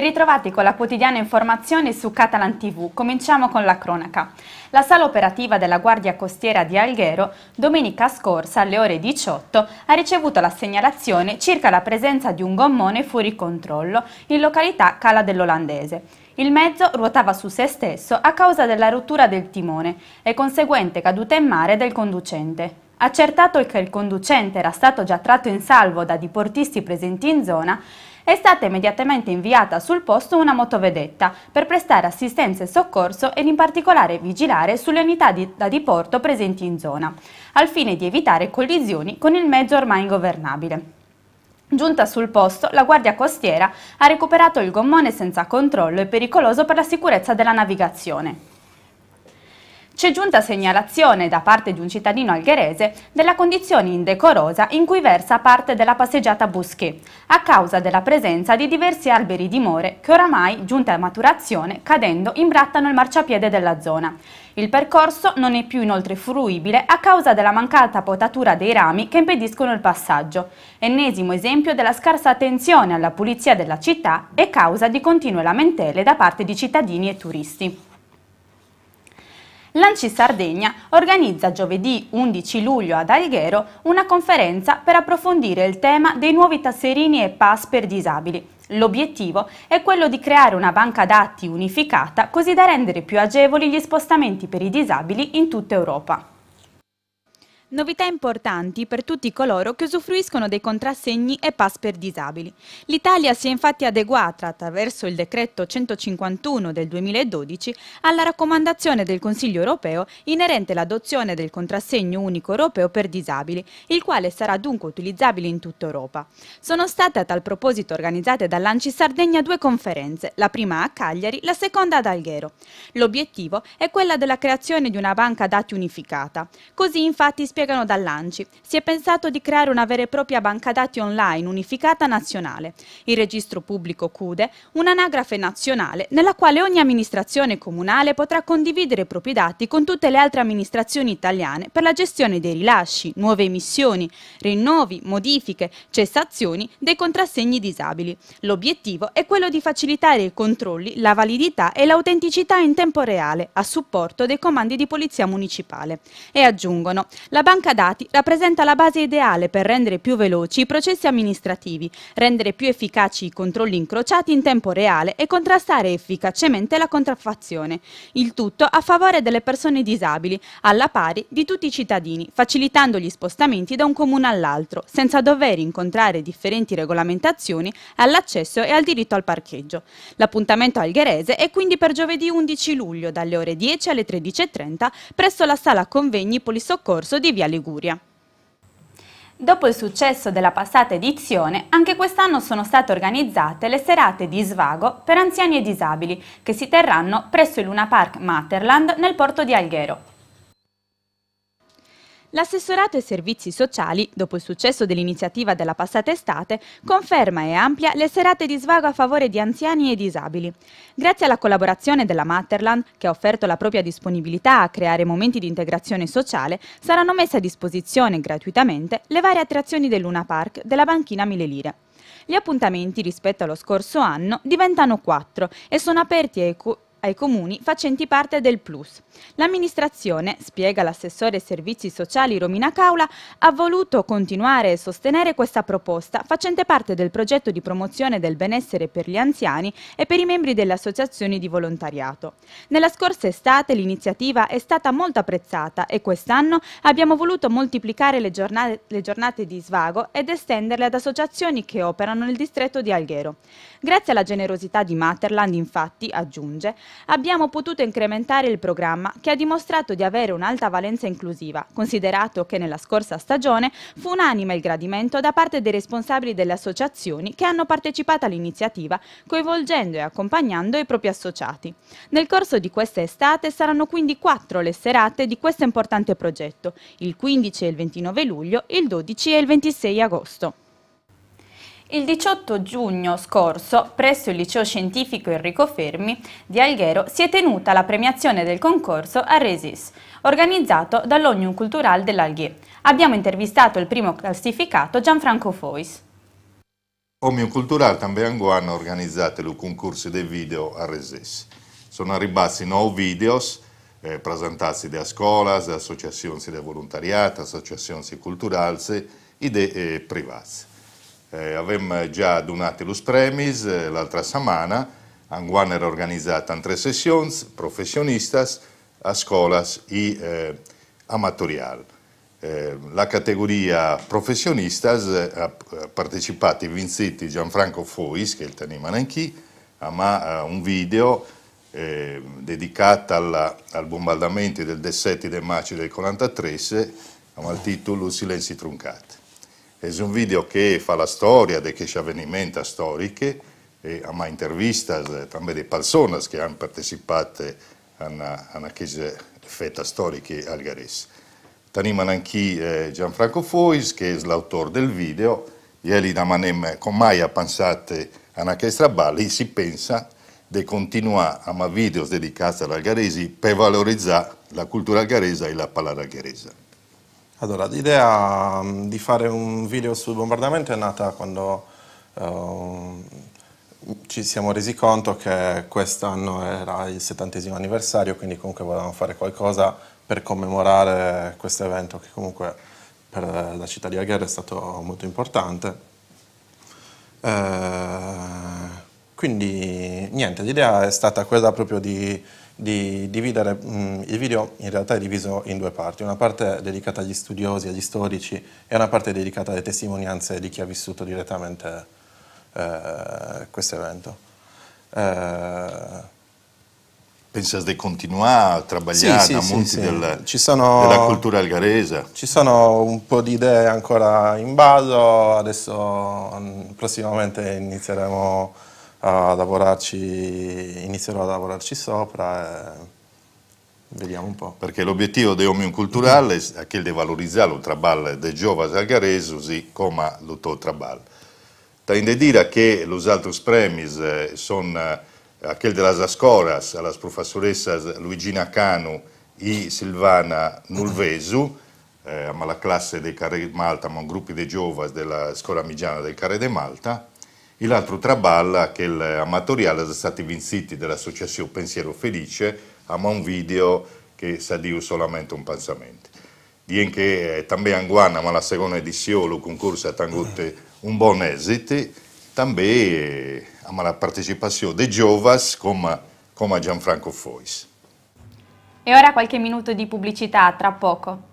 Ben ritrovati con la quotidiana informazione su Catalan TV. Cominciamo con la cronaca. La sala operativa della Guardia Costiera di Alghero, domenica scorsa alle ore 18, ha ricevuto la segnalazione circa la presenza di un gommone fuori controllo in località Cala dell'Olandese. Il mezzo ruotava su se stesso a causa della rottura del timone e conseguente caduta in mare del conducente. Accertato che il conducente era stato già tratto in salvo da diportisti presenti in zona, è stata immediatamente inviata sul posto una motovedetta per prestare assistenza e soccorso ed in particolare vigilare sulle unità di, da diporto presenti in zona, al fine di evitare collisioni con il mezzo ormai ingovernabile. Giunta sul posto, la Guardia Costiera ha recuperato il gommone senza controllo e pericoloso per la sicurezza della navigazione c'è giunta segnalazione da parte di un cittadino algherese della condizione indecorosa in cui versa parte della passeggiata Busquet, a causa della presenza di diversi alberi di more che oramai, giunte a maturazione, cadendo imbrattano il marciapiede della zona. Il percorso non è più inoltre fruibile a causa della mancata potatura dei rami che impediscono il passaggio. Ennesimo esempio della scarsa attenzione alla pulizia della città e causa di continue lamentele da parte di cittadini e turisti. Lanci Sardegna organizza giovedì 11 luglio ad Alghero una conferenza per approfondire il tema dei nuovi tasserini e pass per disabili. L'obiettivo è quello di creare una banca dati unificata così da rendere più agevoli gli spostamenti per i disabili in tutta Europa. Novità importanti per tutti coloro che usufruiscono dei contrassegni e pass per disabili. L'Italia si è infatti adeguata attraverso il decreto 151 del 2012 alla raccomandazione del Consiglio europeo inerente all'adozione del contrassegno unico europeo per disabili, il quale sarà dunque utilizzabile in tutta Europa. Sono state a tal proposito organizzate dall'Anci Sardegna due conferenze, la prima a Cagliari, la seconda ad Alghero. L'obiettivo è quella della creazione di una banca dati unificata. Così infatti spiegano dall'ANCI, si è pensato di creare una vera e propria banca dati online unificata nazionale, il registro pubblico CUDE, un'anagrafe nazionale nella quale ogni amministrazione comunale potrà condividere i propri dati con tutte le altre amministrazioni italiane per la gestione dei rilasci, nuove emissioni, rinnovi, modifiche, cessazioni dei contrassegni disabili. L'obiettivo è quello di facilitare i controlli, la validità e l'autenticità in tempo reale a supporto dei comandi di polizia municipale. E aggiungono, la banca dati rappresenta la base ideale per rendere più veloci i processi amministrativi, rendere più efficaci i controlli incrociati in tempo reale e contrastare efficacemente la contraffazione. Il tutto a favore delle persone disabili, alla pari di tutti i cittadini, facilitando gli spostamenti da un comune all'altro, senza dover incontrare differenti regolamentazioni all'accesso e al diritto al parcheggio. L'appuntamento algherese è quindi per giovedì 11 luglio dalle ore 10 alle 13.30 presso la sala convegni polisoccorso di via Via Liguria. Dopo il successo della passata edizione, anche quest'anno sono state organizzate le serate di svago per anziani e disabili che si terranno presso il Luna Park Materland nel porto di Alghero. L'assessorato ai servizi sociali, dopo il successo dell'iniziativa della passata estate, conferma e amplia le serate di svago a favore di anziani e disabili. Grazie alla collaborazione della Matterland, che ha offerto la propria disponibilità a creare momenti di integrazione sociale, saranno messe a disposizione gratuitamente le varie attrazioni del Luna Park della banchina Mille Lire. Gli appuntamenti rispetto allo scorso anno diventano quattro e sono aperti ai ai comuni facenti parte del Plus. L'amministrazione, spiega l'assessore servizi sociali Romina Caula, ha voluto continuare e sostenere questa proposta facente parte del progetto di promozione del benessere per gli anziani e per i membri delle associazioni di volontariato. Nella scorsa estate l'iniziativa è stata molto apprezzata e quest'anno abbiamo voluto moltiplicare le giornate, le giornate di svago ed estenderle ad associazioni che operano nel distretto di Alghero. Grazie alla generosità di Materland, infatti, aggiunge, abbiamo potuto incrementare il programma che ha dimostrato di avere un'alta valenza inclusiva, considerato che nella scorsa stagione fu unanime il gradimento da parte dei responsabili delle associazioni che hanno partecipato all'iniziativa, coinvolgendo e accompagnando i propri associati. Nel corso di questa estate saranno quindi quattro le serate di questo importante progetto, il 15 e il 29 luglio, il 12 e il 26 agosto. Il 18 giugno scorso, presso il liceo scientifico Enrico Fermi di Alghero, si è tenuta la premiazione del concorso Arresis, organizzato dall'Onium Cultural dell'Alghie. Abbiamo intervistato il primo classificato Gianfranco Fois. Omnium Cultural Tambeango hanno organizzato il concorso dei video a Resis. Sono arrivati nuovi video eh, presentati da scuole, da associazioni di volontariato, associazioni culturali e da eh, privati. Eh, avevamo eh, già donato lo premis eh, l'altra settimana, Anguan era organizzata in tre sessioni, professionistas, a scolas e eh, amatorial. Eh, la categoria professionistas ha eh, partecipato e vinto Gianfranco Fois, che è il Tanima Nanchi, ma un video eh, dedicato alla, al bombardamento del 17 del maggio del 1943, con il titolo Silenzi truncati. È un video che fa la storia di questi avvenimenti storici e ha intervistato eh, anche le persone che hanno partecipato eh, eh, a queste fette storiche algarese. Abbiamo anche Gianfranco Fois, che è l'autore del video, ieri da Manem con mai pensato a questa balla, si pensa di continuare a fare video dedicati all'algarese per valorizzare la cultura algarese e la parola algarese. Allora, l'idea mm, di fare un video sul bombardamento è nata quando eh, ci siamo resi conto che quest'anno era il settantesimo anniversario, quindi comunque volevamo fare qualcosa per commemorare questo evento che comunque per la città di Alghero è stato molto importante. Eh, quindi niente, l'idea è stata quella proprio di di dividere, mh, mm, il video in realtà è diviso in due parti, una parte dedicata agli studiosi, agli storici e una parte dedicata alle testimonianze di chi ha vissuto direttamente eh, questo evento. Eh, Pensate di continuare a travagliare sì, sì, sì, molti del, sono, della cultura algarese? Ci sono un po' di idee ancora in ballo, adesso mm, prossimamente inizieremo a lavorarci, inizierò a lavorarci sopra. E vediamo un po'. Perché l'obiettivo di Omium Culturale è quello di valorizzare il lavoro dei giovani algaresi così come il tuo lavoro. Tende a dire che gli altri premi eh, sono eh, quelli della scuolas, alla professoressa Luigina Canu e Silvana Nulvesu, eh, ma la classe dei Carri di Malta, ma un gruppo di giovani della scuola migiana del Carri di Malta, e l'altro traballa che l'amatoriale sono stati vinciti dall'associazione Pensiero Felice a un video che sa dire solamente un pensamento. Dien che eh, anche in Guana, ma la seconda edizione, il concorso ha tangotte un buon esito, també eh, la partecipazione dei giovani come, come Gianfranco Fois. E ora qualche minuto di pubblicità, tra poco.